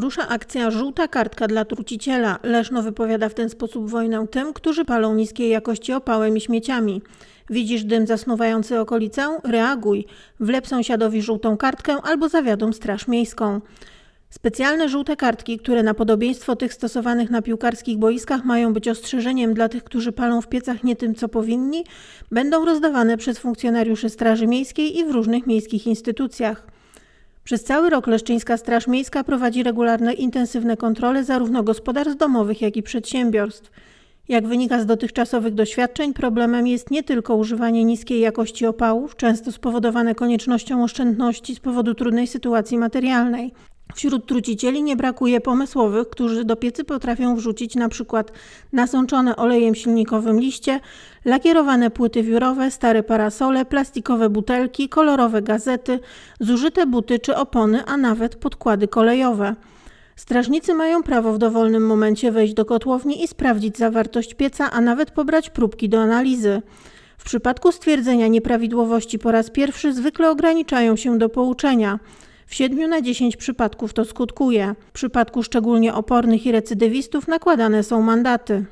Rusza akcja Żółta kartka dla truciciela. Leszno wypowiada w ten sposób wojnę tym, którzy palą niskiej jakości opałem i śmieciami. Widzisz dym zasnuwający okolicę? Reaguj. Wlep sąsiadowi żółtą kartkę albo zawiadom Straż Miejską. Specjalne żółte kartki, które na podobieństwo tych stosowanych na piłkarskich boiskach mają być ostrzeżeniem dla tych, którzy palą w piecach nie tym, co powinni, będą rozdawane przez funkcjonariuszy Straży Miejskiej i w różnych miejskich instytucjach. Przez cały rok Leszczyńska Straż Miejska prowadzi regularne, intensywne kontrole zarówno gospodarstw domowych, jak i przedsiębiorstw. Jak wynika z dotychczasowych doświadczeń, problemem jest nie tylko używanie niskiej jakości opałów, często spowodowane koniecznością oszczędności z powodu trudnej sytuacji materialnej, Wśród trucicieli nie brakuje pomysłowych, którzy do piecy potrafią wrzucić np. nasączone olejem silnikowym liście, lakierowane płyty wiórowe, stare parasole, plastikowe butelki, kolorowe gazety, zużyte buty czy opony, a nawet podkłady kolejowe. Strażnicy mają prawo w dowolnym momencie wejść do kotłowni i sprawdzić zawartość pieca, a nawet pobrać próbki do analizy. W przypadku stwierdzenia nieprawidłowości po raz pierwszy zwykle ograniczają się do pouczenia – w 7 na 10 przypadków to skutkuje. W przypadku szczególnie opornych i recydywistów nakładane są mandaty.